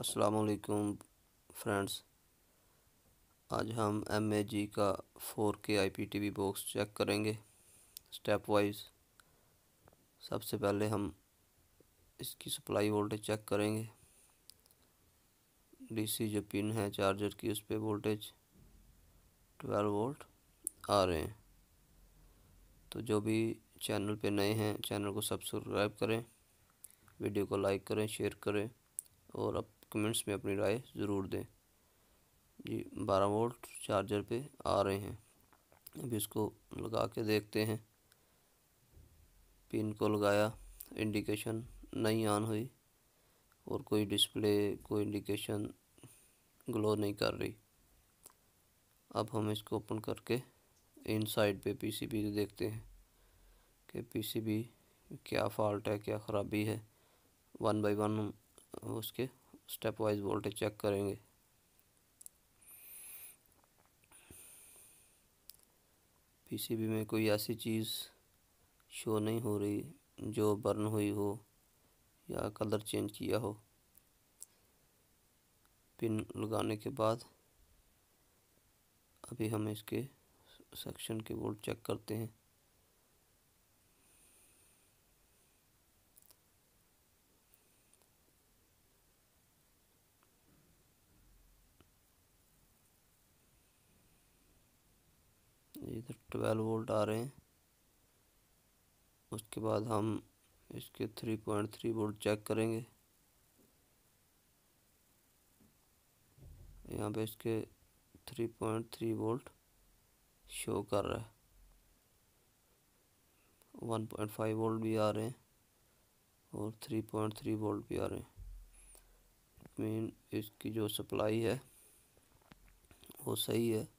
असलकुम फ्रेंड्स आज हम एम ए जी का four K I P T V box check करेंगे स्टेप वाइज सबसे पहले हम इसकी सप्लाई वोल्टेज चेक करेंगे डीसी जो पिन है चार्जर की उस पर वोल्टेज 12 वोल्ट आ रहे हैं तो जो भी चैनल पे नए हैं चैनल को सब्सक्राइब करें वीडियो को लाइक करें शेयर करें और अब कमेंट्स में अपनी राय ज़रूर दें ये बारह वोल्ट चार्जर पे आ रहे हैं अभी इसको लगा के देखते हैं पिन को लगाया इंडिकेशन नहीं ऑन हुई और कोई डिस्प्ले कोई इंडिकेशन ग्लो नहीं कर रही अब हम इसको ओपन करके इन साइड पे पीसीबी देखते हैं कि पीसीबी क्या फॉल्ट है क्या ख़राबी है वन बाय वन हम उसके स्टेप वाइज वोल्टेज चेक करेंगे पीसीबी में कोई ऐसी चीज़ शो नहीं हो रही जो बर्न हुई हो या कलर चेंज किया हो पिन लगाने के बाद अभी हम इसके सेक्शन के वोल्ट चेक करते हैं इधर ट्वेल्व वोल्ट आ रहे हैं उसके बाद हम इसके three point three volt check करेंगे यहाँ पे इसके three point three volt show कर रहा है वन पॉइंट फाइव वोल्ट भी आ रहे हैं और थ्री पॉइंट थ्री वोल्ट भी आ रहे हैं मीन इसकी जो सप्लाई है वो सही है